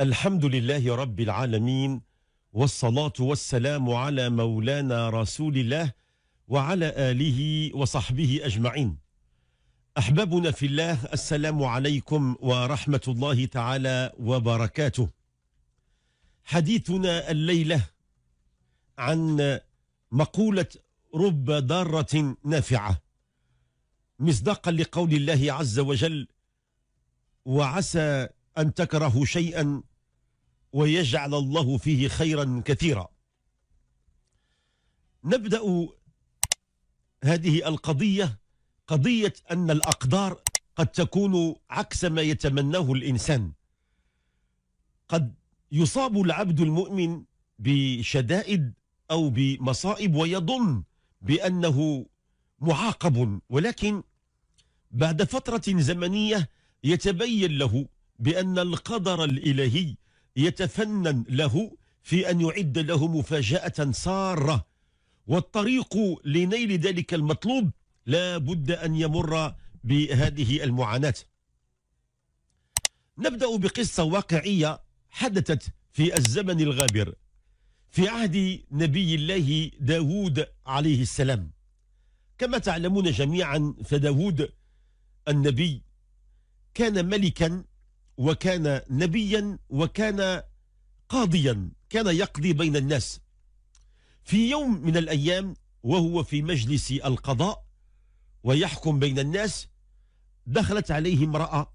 الحمد لله رب العالمين والصلاة والسلام على مولانا رسول الله وعلى آله وصحبه أجمعين أحبابنا في الله السلام عليكم ورحمة الله تعالى وبركاته حديثنا الليلة عن مقولة رب ضارة نافعة مصداقا لقول الله عز وجل وعسى أن تكرهوا شيئا ويجعل الله فيه خيرا كثيرا نبدأ هذه القضية قضية أن الأقدار قد تكون عكس ما يتمناه الإنسان قد يصاب العبد المؤمن بشدائد أو بمصائب ويظن بأنه معاقب ولكن بعد فترة زمنية يتبين له بأن القدر الإلهي يتفنن له في أن يعد له مفاجأة سارة والطريق لنيل ذلك المطلوب لا بد أن يمر بهذه المعاناة نبدأ بقصة واقعية حدثت في الزمن الغابر في عهد نبي الله داود عليه السلام كما تعلمون جميعا فداود النبي كان ملكا وكان نبيا وكان قاضيا كان يقضي بين الناس في يوم من الأيام وهو في مجلس القضاء ويحكم بين الناس دخلت عليه امرأة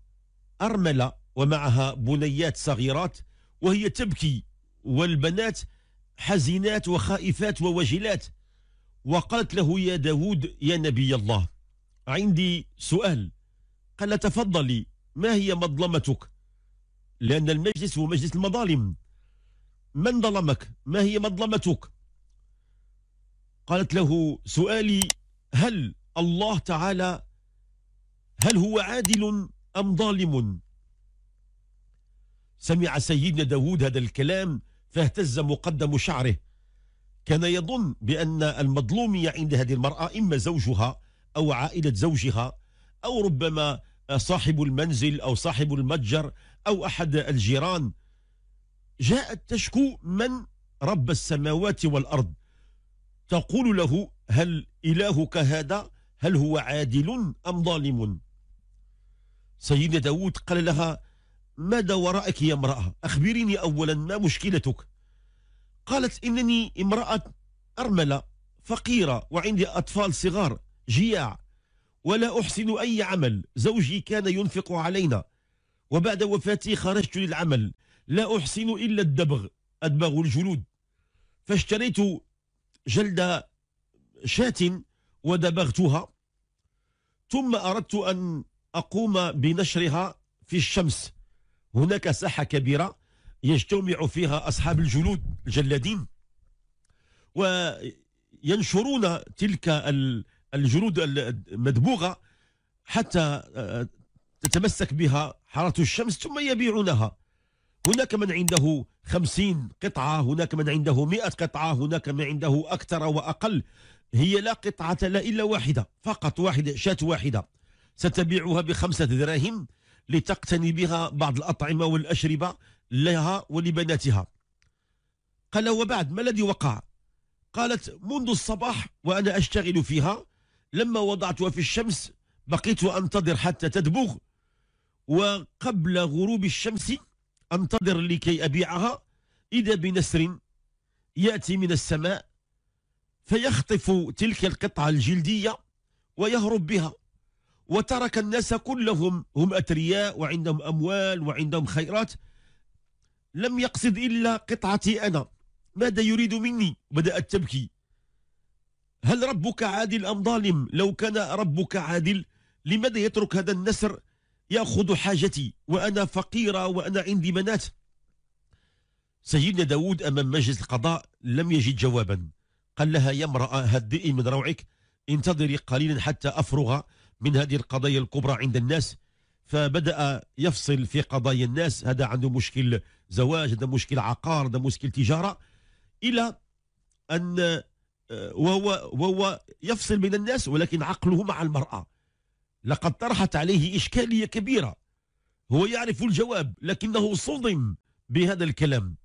أرملة ومعها بنيات صغيرات وهي تبكي والبنات حزينات وخائفات ووجلات وقالت له يا داود يا نبي الله عندي سؤال قال تفضلي ما هي مظلمتك لأن المجلس هو مجلس المظالم من ظلمك ما هي مظلمتك قالت له سؤالي هل الله تعالى هل هو عادل أم ظالم سمع سيدنا داود هذا الكلام فاهتز مقدم شعره كان يظن بأن المظلومية عند هذه المرأة إما زوجها أو عائلة زوجها أو ربما صاحب المنزل أو صاحب المتجر أو أحد الجيران جاءت تشكو من رب السماوات والأرض تقول له هل إلهك هذا هل هو عادل أم ظالم سيدنا داود قال لها ماذا وراءك يا امرأة أخبريني أولا ما مشكلتك قالت إنني امرأة أرملة فقيرة وعندي أطفال صغار جياع ولا أحسن أي عمل زوجي كان ينفق علينا وبعد وفاتي خرجت للعمل لا أحسن إلا الدبغ أدبغ الجلود فاشتريت جلد شاة ودبغتها ثم أردت أن أقوم بنشرها في الشمس هناك ساحة كبيرة يجتمع فيها أصحاب الجلود الجلادين وينشرون تلك الجلود المدبوغة حتى تتمسك بها حرارة الشمس ثم يبيعونها هناك من عنده خمسين قطعة هناك من عنده مئة قطعة هناك من عنده أكثر وأقل هي لا قطعة لا إلا واحدة فقط واحدة شاة واحدة ستبيعها بخمسة دراهم لتقتني بها بعض الأطعمة والأشربة لها ولبناتها قال وبعد ما الذي وقع قالت منذ الصباح وأنا أشتغل فيها لما وضعتها في الشمس بقيت أنتظر حتى تدبغ وقبل غروب الشمس أنتظر لكي أبيعها إذا بنسر يأتي من السماء فيخطف تلك القطعة الجلدية ويهرب بها وترك الناس كلهم هم أثرياء وعندهم أموال وعندهم خيرات لم يقصد إلا قطعتي أنا ماذا يريد مني بدأت تبكي هل ربك عادل أم ظالم لو كان ربك عادل لماذا يترك هذا النسر يأخذ حاجتي وأنا فقيرة وأنا عندي بنات سيدنا داود أمام مجلس القضاء لم يجد جوابا قال لها يا امرأة هدئي من روعك انتظري قليلا حتى أفرغ من هذه القضايا الكبرى عند الناس فبدأ يفصل في قضايا الناس هذا عنده مشكل زواج هذا مشكل عقار هذا مشكل تجارة إلى أن آه، وهو, وهو يفصل بين الناس ولكن عقله مع المرأة لقد طرحت عليه إشكالية كبيرة هو يعرف الجواب لكنه صدم بهذا الكلام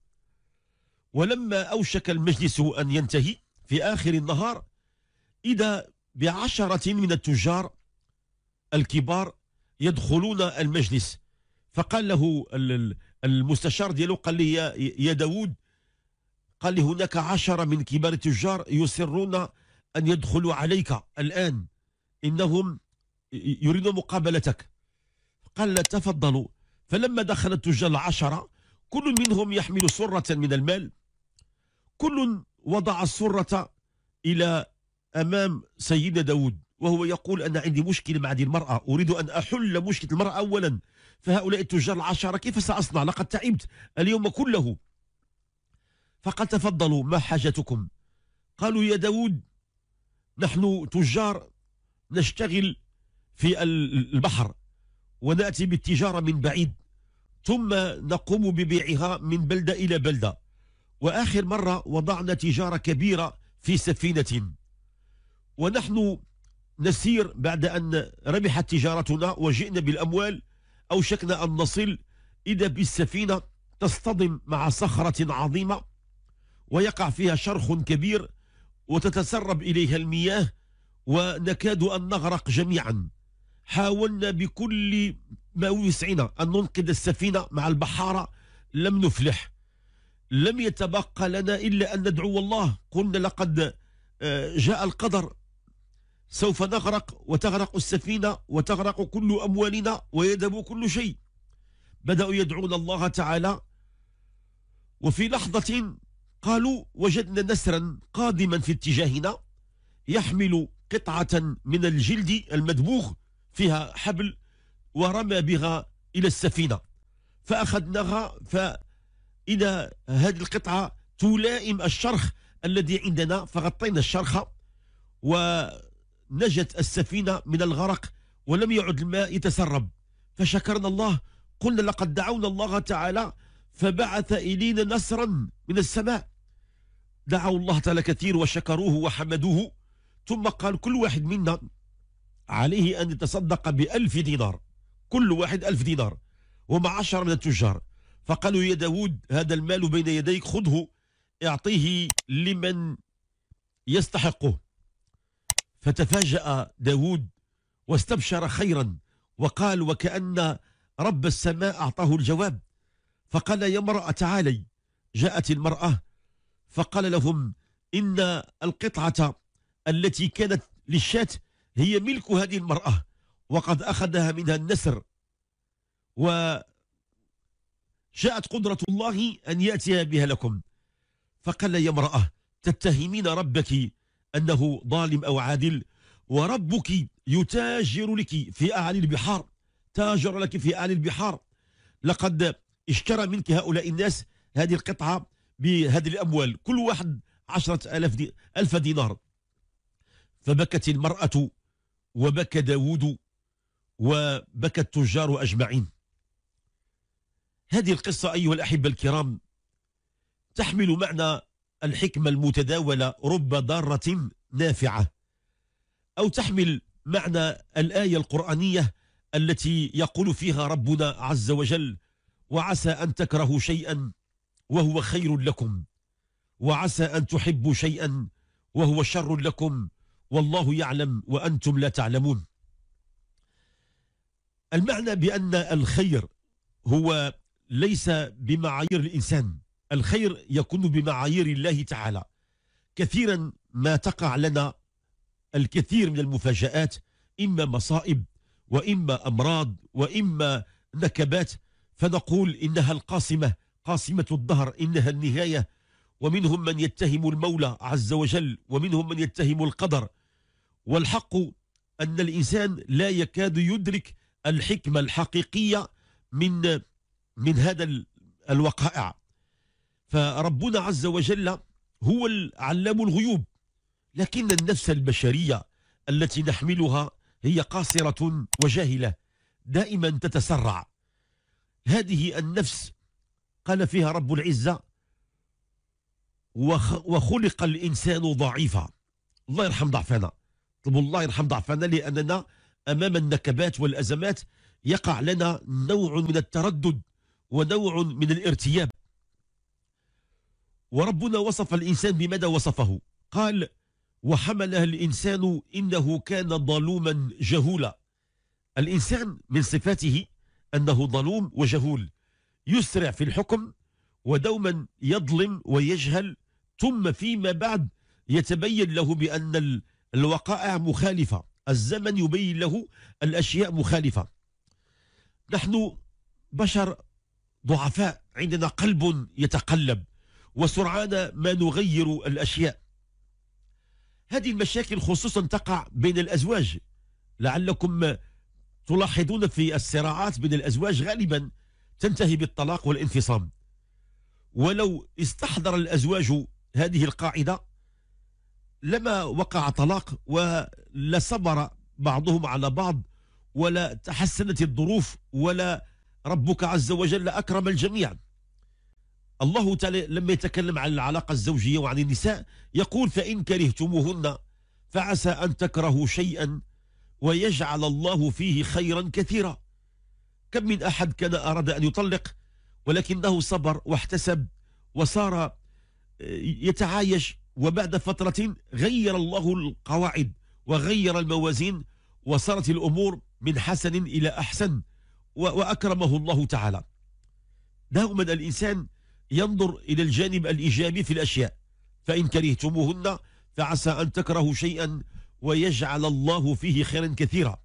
ولما أوشك المجلس أن ينتهي في آخر النهار إذا بعشرة من التجار الكبار يدخلون المجلس فقال له المستشار ديالو قال لي يا داوود قال لي هناك عشرة من كبار التجار يصرون أن يدخلوا عليك الآن إنهم يريد مقابلتك قال تفضلوا فلما دخل التجار العشرة كل منهم يحمل سرة من المال كل وضع السرة إلى أمام سيدنا داود وهو يقول أنا عندي مشكلة مع هذه المرأة أريد أن أحل مشكلة المرأة أولا فهؤلاء التجار العشرة كيف سأصنع لقد تعبت اليوم كله فقال تفضلوا ما حاجتكم قالوا يا داود نحن تجار نشتغل في البحر ونأتي بالتجارة من بعيد ثم نقوم ببيعها من بلدة إلى بلدة وآخر مرة وضعنا تجارة كبيرة في سفينة ونحن نسير بعد أن ربحت تجارتنا وجئنا بالأموال أوشكنا أن نصل إذا بالسفينة تصطدم مع صخرة عظيمة ويقع فيها شرخ كبير وتتسرب إليها المياه ونكاد أن نغرق جميعا حاولنا بكل ما وسعنا أن ننقذ السفينة مع البحارة لم نفلح لم يتبقى لنا إلا أن ندعو الله قلنا لقد آه، جاء القدر سوف نغرق وتغرق السفينة وتغرق كل أموالنا ويذهب كل شيء بدأوا يدعون الله تعالى وفي لحظة قالوا وجدنا نسرا قادما في اتجاهنا يحمل قطعة من الجلد المدبوغ فيها حبل ورمى بها إلى السفينة فأخذناها فإذا هذه القطعة تلائم الشرخ الذي عندنا فغطينا الشرخ ونجت السفينة من الغرق ولم يعد الماء يتسرب فشكرنا الله قلنا لقد دعونا الله تعالى فبعث إلينا نصرا من السماء دعوا الله تعالى كثير وشكروه وحمدوه ثم قال كل واحد منا عليه أن يتصدق بألف دينار كل واحد ألف دينار ومع عشر من التجار فقالوا يا داود هذا المال بين يديك خذه اعطيه لمن يستحقه فتفاجأ داود واستبشر خيرا وقال وكأن رب السماء أعطاه الجواب فقال يا امرأة تعالي جاءت المرأة فقال لهم إن القطعة التي كانت للشاة هي ملك هذه المرأة وقد أخذها منها النسر وجاءت قدرة الله أن يأتي بها لكم فقال يا امرأة تتهمين ربك أنه ظالم أو عادل وربك يتاجر لك في أعلى البحار تاجر لك في أعلى البحار لقد اشترى منك هؤلاء الناس هذه القطعة بهذه الأموال كل واحد عشرة ألف دينار فبكت المرأة وبكى داود وبكى التجار أجمعين هذه القصة أيها الأحبة الكرام تحمل معنى الحكمة المتداولة رب ضارة نافعة أو تحمل معنى الآية القرآنية التي يقول فيها ربنا عز وجل وعسى أن تكرهوا شيئا وهو خير لكم وعسى أن تحبوا شيئا وهو شر لكم والله يعلم وأنتم لا تعلمون المعنى بأن الخير هو ليس بمعايير الإنسان الخير يكون بمعايير الله تعالى كثيرا ما تقع لنا الكثير من المفاجآت إما مصائب وإما أمراض وإما نكبات فنقول إنها القاسمة قاسمة الظهر إنها النهاية ومنهم من يتهم المولى عز وجل ومنهم من يتهم القدر والحق أن الإنسان لا يكاد يدرك الحكمة الحقيقية من من هذا الوقائع فربنا عز وجل هو علام الغيوب لكن النفس البشرية التي نحملها هي قاصرة وجاهلة دائما تتسرع هذه النفس قال فيها رب العزة وخلق الإنسان ضعيفا الله يرحم ضعفنا اطلبوا الله يرحم ضعفنا لأننا أمام النكبات والأزمات يقع لنا نوع من التردد ونوع من الارتياب وربنا وصف الإنسان بماذا وصفه قال وحملها الإنسان إنه كان ظلوما جهولا الإنسان من صفاته أنه ظلوم وجهول يسرع في الحكم ودوما يظلم ويجهل ثم فيما بعد يتبين له بأن الوقائع مخالفة الزمن يبين له الأشياء مخالفة نحن بشر ضعفاء عندنا قلب يتقلب وسرعان ما نغير الأشياء هذه المشاكل خصوصا تقع بين الأزواج لعلكم تلاحظون في الصراعات بين الأزواج غالبا تنتهي بالطلاق والانفصام ولو استحضر الأزواج هذه القاعدة لما وقع طلاق ولا صبر بعضهم على بعض ولا تحسنت الظروف ولا ربك عز وجل أكرم الجميع الله تعالى لما يتكلم عن العلاقة الزوجية وعن النساء يقول فإن كرهتموهن فعسى أن تكرهوا شيئا ويجعل الله فيه خيرا كثيرا كم من أحد كان أراد أن يطلق ولكنه صبر واحتسب وصار آه، يتعايش وبعد فترة غير الله القواعد وغير الموازين وصارت الأمور من حسن إلى أحسن وأكرمه الله تعالى دائما الإنسان ينظر إلى الجانب الإيجابي في الأشياء فإن كرهتموهن فعسى أن تكرهوا شيئا ويجعل الله فيه خيرا كثيرا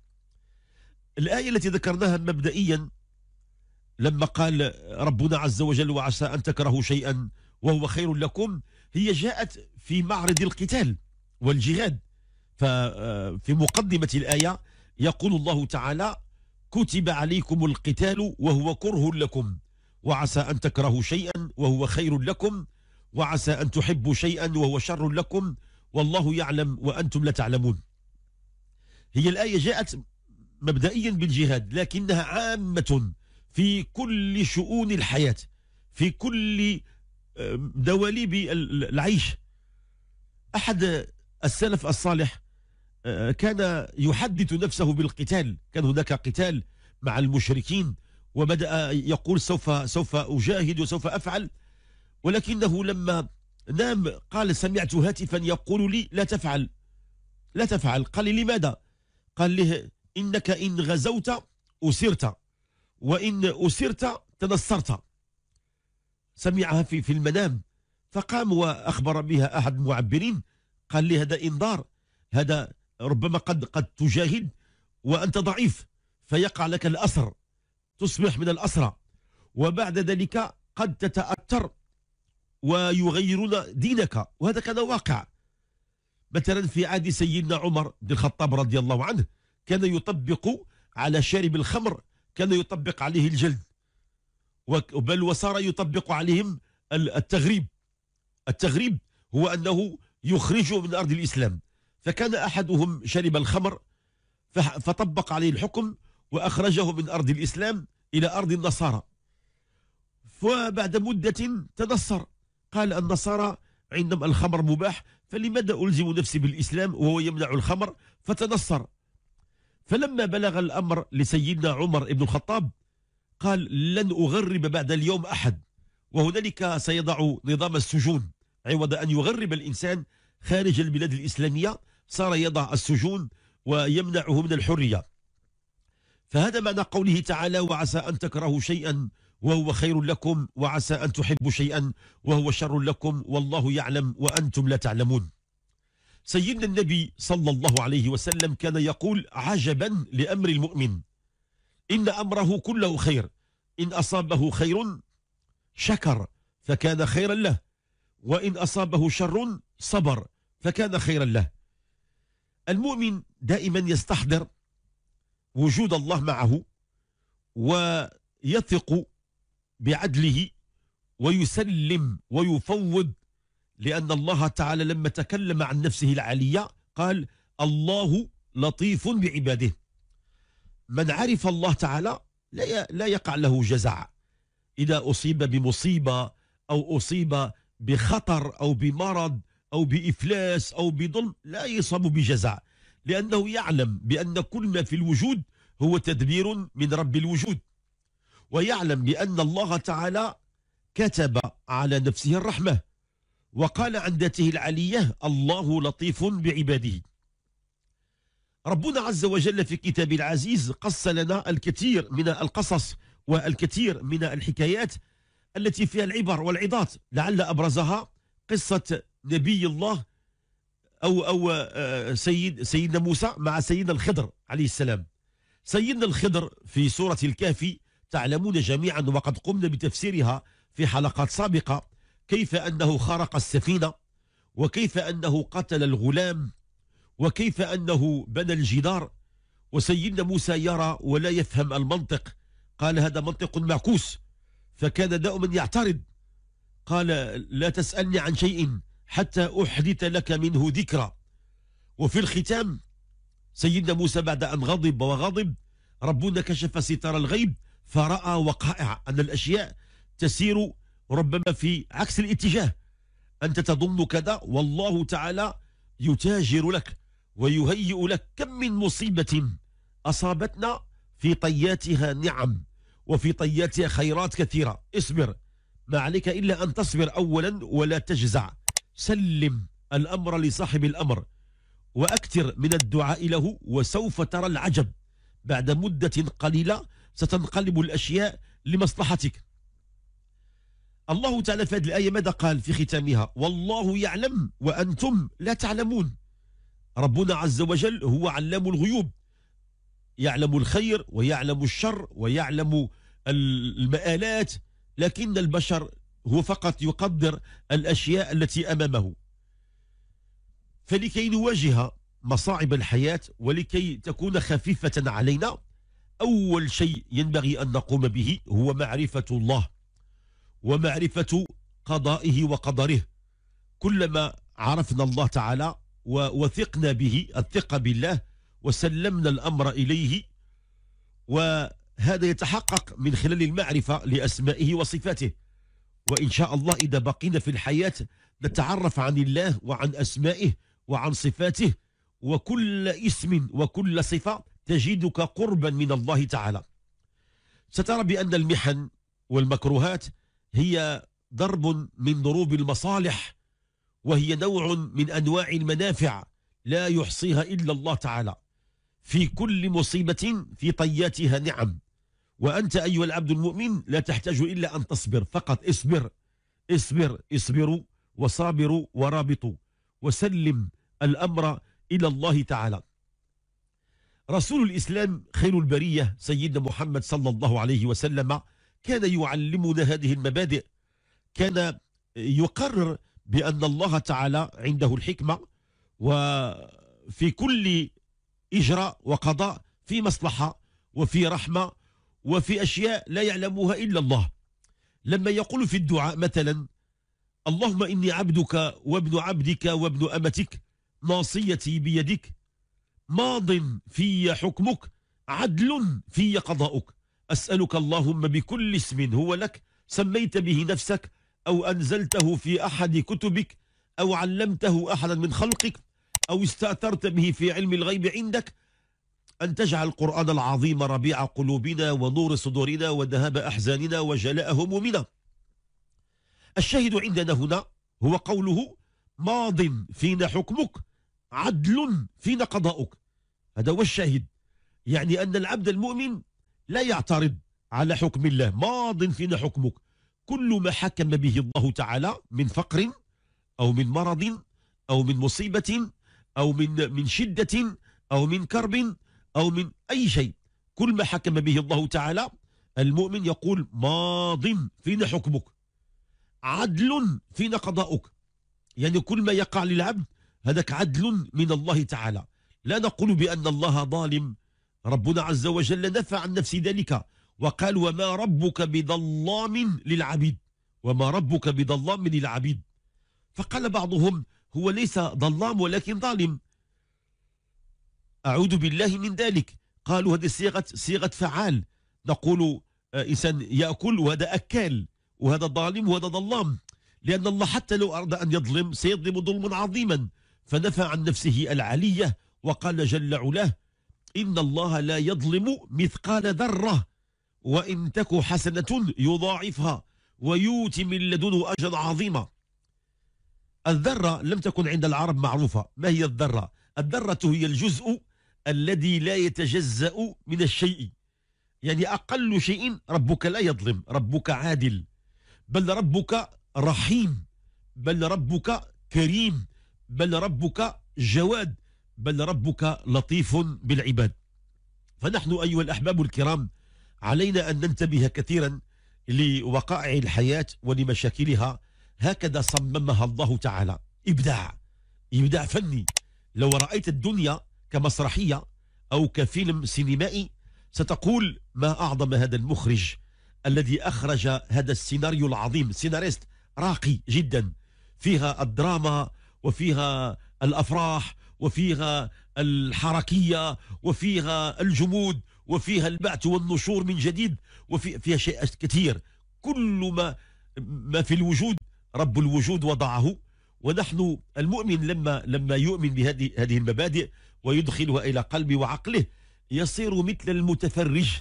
الآية التي ذكرناها مبدئيا لما قال ربنا عز وجل وعسى أن تكرهوا شيئا وهو خير لكم هي جاءت في معرض القتال والجهاد ففي آه، مقدمة الآية يقول الله تعالى كتب عليكم القتال وهو كره لكم وعسى أن تكرهوا شيئا وهو خير لكم وعسى أن تحبوا شيئا وهو شر لكم والله يعلم وأنتم لا تعلمون هي الآية جاءت مبدئيا بالجهاد لكنها عامة في كل شؤون الحياة في كل آه، دواليب العيش أحد السلف الصالح آه، كان يحدث نفسه بالقتال كان هناك قتال مع المشركين وبدأ يقول سوف سوف أجاهد وسوف أفعل ولكنه لما نام قال سمعت هاتفا يقول لي لا تفعل لا تفعل قال لي لماذا قال له إنك إن غزوت أسرت وإن أسرت تنصرت سمعها في في المنام فقام وأخبر بها أحد المعبرين قال لي هذا إنذار هذا ربما قد قد تجاهد وأنت ضعيف فيقع لك الأسر تصبح من الأسرى وبعد ذلك قد تتأثر ويغيرون دينك وهذا كان واقع مثلا في عهد سيدنا عمر بن الخطاب رضي الله عنه كان يطبق على شارب الخمر كان يطبق عليه الجلد بل وصار يطبق عليهم التغريب التغريب هو أنه يخرجه من أرض الإسلام فكان أحدهم شرب الخمر فطبق عليه الحكم وأخرجه من أرض الإسلام إلى أرض النصارى فبعد مدة تنصر قال النصارى عندهم الخمر مباح فلماذا ألزم نفسي بالإسلام وهو يمنع الخمر فتنصر فلما بلغ الأمر لسيدنا عمر بن الخطاب قال لن أغرب بعد اليوم أحد وهنالك سيضع نظام السجون عوض أن يغرب الإنسان خارج البلاد الإسلامية صار يضع السجون ويمنعه من الحرية فهذا معنى قوله تعالى وعسى أن تكرهوا شيئا وهو خير لكم وعسى أن تحبوا شيئا وهو شر لكم والله يعلم وأنتم لا تعلمون سيدنا النبي صلى الله عليه وسلم كان يقول عجبا لأمر المؤمن إن أمره كله خير إن أصابه خير شكر فكان خيرا له وإن أصابه شر صبر فكان خيرا له المؤمن دائما يستحضر وجود الله معه ويثق بعدله ويسلم ويفوض لأن الله تعالى لما تكلم عن نفسه العلية قال الله لطيف بعباده من عرف الله تعالى لا يقع له جزع إذا أصيب بمصيبة أو أصيب بخطر أو بمرض أو بإفلاس أو بظلم لا يصاب بجزع لأنه يعلم بأن كل ما في الوجود هو تدبير من رب الوجود ويعلم بأن الله تعالى كتب على نفسه الرحمة وقال عن ذاته العلية الله لطيف بعباده ربنا عز وجل في كتاب العزيز قص لنا الكثير من القصص والكثير من الحكايات التي فيها العبر والعظات لعل أبرزها قصة نبي الله أو أو آه، سيد سيدنا موسى مع سيدنا الخضر عليه السلام سيدنا الخضر في سورة الكهف تعلمون جميعا وقد قمنا بتفسيرها في حلقات سابقة كيف أنه خرق السفينة وكيف أنه قتل الغلام وكيف أنه بنى الجدار وسيدنا موسى يرى ولا يفهم المنطق قال هذا منطق معكوس فكان دائما يعترض قال لا تسألني عن شيء حتى أحدث لك منه ذكرى وفي الختام سيدنا موسى بعد أن غضب وغضب ربنا كشف ستار الغيب فرأى وقائع أن الأشياء تسير ربما في عكس الاتجاه أنت تظن كذا والله تعالى يتاجر لك ويهيئ لك كم من مصيبة أصابتنا في طياتها نعم وفي طياتها خيرات كثيرة اصبر ما عليك إلا أن تصبر أولا ولا تجزع سلم الأمر لصاحب الأمر وأكثر من الدعاء له وسوف ترى العجب بعد مدة قليلة ستنقلب الأشياء لمصلحتك الله تعالى في هذه الآية ماذا قال في ختامها والله يعلم وأنتم لا تعلمون ربنا عز وجل هو علام الغيوب يعلم الخير ويعلم الشر ويعلم المآلات لكن البشر هو فقط يقدر الأشياء التي أمامه فلكي نواجه مصاعب الحياة ولكي تكون خفيفة علينا أول شيء ينبغي أن نقوم به هو معرفة الله ومعرفة قضائه وقدره كلما عرفنا الله تعالى ووثقنا به الثقة بالله وسلمنا الأمر إليه وهذا يتحقق من خلال المعرفة لأسمائه وصفاته وإن شاء الله إذا بقينا في الحياة نتعرف عن الله وعن أسمائه وعن صفاته وكل اسم وكل صفة تجدك قربا من الله تعالى سترى بأن المحن والمكروهات هي ضرب من ضروب المصالح وهي نوع من أنواع المنافع لا يحصيها إلا الله تعالى في كل مصيبة في طياتها نعم وأنت أيها العبد المؤمن لا تحتاج إلا أن تصبر فقط اصبر اصبر اصبروا وصابروا ورابطوا وسلم الأمر إلى الله تعالى رسول الإسلام خير البرية سيدنا محمد صلى الله عليه وسلم كان يعلمنا هذه المبادئ كان يقرر بأن الله تعالى عنده الحكمة وفي كل إجراء وقضاء في مصلحة وفي رحمة وفي أشياء لا يعلمها إلا الله لما يقول في الدعاء مثلا اللهم إني عبدك وابن عبدك وابن أمتك ناصيتي بيدك ماض في حكمك عدل في قضاؤك أسألك اللهم بكل اسم هو لك سميت به نفسك أو أنزلته في أحد كتبك أو علمته أحدا من خلقك أو استأثرت به في علم الغيب عندك أن تجعل القرآن العظيم ربيع قلوبنا ونور صدورنا وذهاب أحزاننا وجلاء همومنا الشاهد عندنا هنا هو قوله ماض فينا حكمك عدل فينا قضاؤك هذا هو الشاهد يعني أن العبد المؤمن لا يعترض على حكم الله ماض فينا حكمك كل ما حكم به الله تعالى من فقر أو من مرض أو من مصيبة أو من من شدة أو من كرب أو من أي شيء كل ما حكم به الله تعالى المؤمن يقول ماض فينا حكمك عدل فينا قضاؤك يعني كل ما يقع للعبد هذاك عدل من الله تعالى لا نقول بأن الله ظالم ربنا عز وجل نفى عن نفس ذلك وقال وما ربك بظلام للعبيد وما ربك بظلام للعبيد فقال بعضهم هو ليس ظلام ولكن ظالم أعوذ بالله من ذلك قالوا هذه صيغة صيغة فعال نقول آه، إنسان يأكل وهذا أكال وهذا ظالم وهذا ظلام لأن الله حتى لو أراد أن يظلم سيظلم ظلما عظيما فنفى عن نفسه العلية وقال جل علاه إن الله لا يظلم مثقال ذرة وإن تك حسنة يضاعفها ويؤتي من لدنه أجرا عظيما الذرة لم تكن عند العرب معروفة ما هي الذرة؟ الذرة هي الجزء الذي لا يتجزأ من الشيء يعني أقل شيء ربك لا يظلم ربك عادل بل ربك رحيم بل ربك كريم بل ربك جواد بل ربك لطيف بالعباد فنحن أيها الأحباب الكرام علينا أن ننتبه كثيرا لوقائع الحياة ولمشاكلها هكذا صممها الله تعالى إبداع إبداع فني لو رأيت الدنيا كمسرحية أو كفيلم سينمائي ستقول ما أعظم هذا المخرج الذي أخرج هذا السيناريو العظيم سيناريست راقي جدا فيها الدراما وفيها الأفراح وفيها الحركية وفيها الجمود وفيها البعث والنشور من جديد وفيها شيء كثير كل ما ما في الوجود رب الوجود وضعه ونحن المؤمن لما لما يؤمن بهذه هذه المبادئ ويدخلها الى قلبه وعقله يصير مثل المتفرج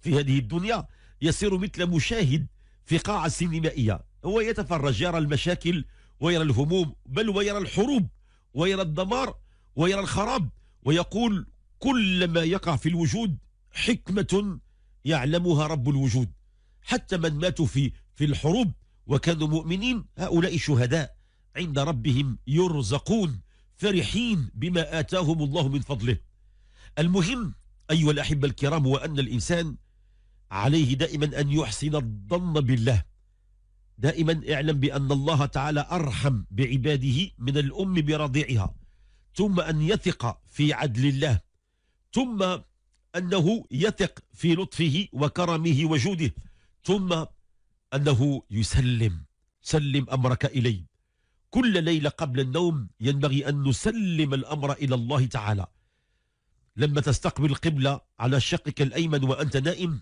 في هذه الدنيا يصير مثل مشاهد في قاعة سينمائية هو يتفرج يرى المشاكل ويرى الهموم بل ويرى الحروب ويرى الدمار ويرى الخراب ويقول كل ما يقع في الوجود حكمة يعلمها رب الوجود حتى من ماتوا في في الحروب وكانوا مؤمنين هؤلاء شهداء عند ربهم يرزقون فرحين بما آتاهم الله من فضله المهم أيها الأحبة الكرام وأن الإنسان عليه دائما أن يحسن الظن بالله دائما اعلم بأن الله تعالى أرحم بعباده من الأم برضيعها ثم أن يثق في عدل الله ثم أنه يثق في لطفه وكرمه وجوده ثم أنه يسلم سلم أمرك إلي كل ليلة قبل النوم ينبغي أن نسلم الأمر إلى الله تعالى لما تستقبل القبلة على شقك الأيمن وأنت نائم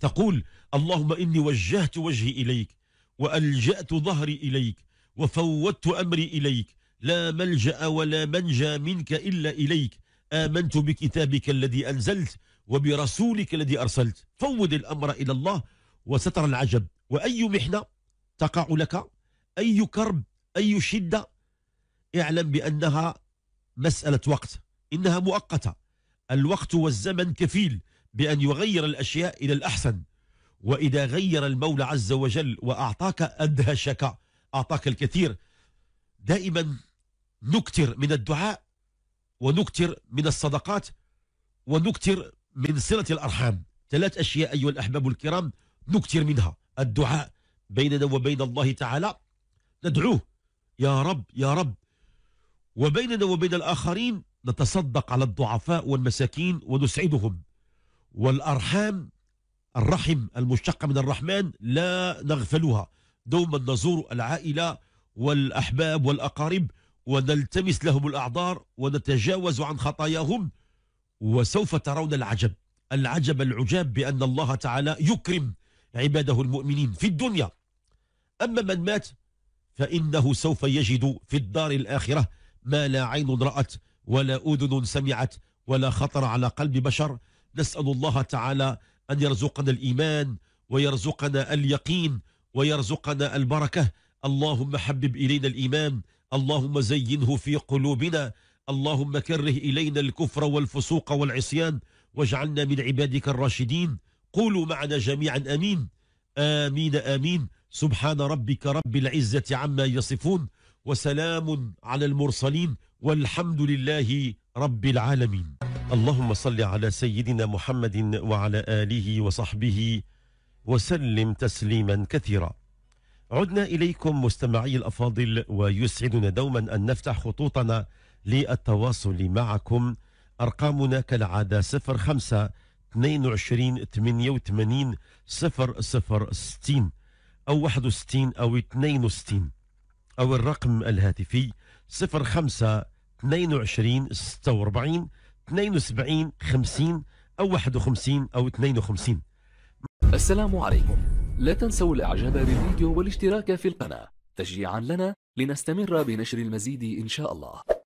تقول اللهم إني وجهت وجهي إليك وألجأت ظهري إليك وفوضت أمري إليك لا ملجأ ولا منجى منك إلا إليك آمنت بكتابك الذي أنزلت وبرسولك الذي أرسلت فوض الأمر إلى الله وستر العجب وأي محنة تقع لك أي كرب أي شدة اعلم بأنها مسألة وقت إنها مؤقتة الوقت والزمن كفيل بأن يغير الأشياء إلى الأحسن وإذا غير المولى عز وجل وأعطاك أدهشك أعطاك الكثير دائما نكتر من الدعاء ونكتر من الصدقات ونكتر من صلة الأرحام ثلاث أشياء أيها الأحباب الكرام نكتر منها الدعاء بيننا وبين الله تعالى ندعوه يا رب يا رب وبيننا وبين الآخرين نتصدق على الضعفاء والمساكين ونسعدهم والأرحام الرحم المشتقة من الرحمن لا نغفلها دوما نزور العائلة والأحباب والأقارب ونلتمس لهم الأعذار ونتجاوز عن خطاياهم وسوف ترون العجب العجب العجاب بأن الله تعالى يكرم عباده المؤمنين في الدنيا أما من مات فإنه سوف يجد في الدار الآخرة ما لا عين رأت ولا أذن سمعت ولا خطر على قلب بشر نسأل الله تعالى أن يرزقنا الإيمان ويرزقنا اليقين ويرزقنا البركة اللهم حبب إلينا الإيمان اللهم زينه في قلوبنا اللهم كره إلينا الكفر والفسوق والعصيان واجعلنا من عبادك الراشدين قولوا معنا جميعا امين امين امين سبحان ربك رب العزه عما يصفون وسلام على المرسلين والحمد لله رب العالمين اللهم صل على سيدنا محمد وعلى اله وصحبه وسلم تسليما كثيرا عدنا اليكم مستمعي الافاضل ويسعدنا دوما ان نفتح خطوطنا للتواصل معكم ارقامنا كالعاده 05 22 88 00 60 أو 61 أو 62 أو الرقم الهاتفي 05 22 46 72 50 أو 51 أو 52 السلام عليكم لا تنسوا الإعجاب بالفيديو والاشتراك في القناة تشجيعا لنا لنستمر بنشر المزيد إن شاء الله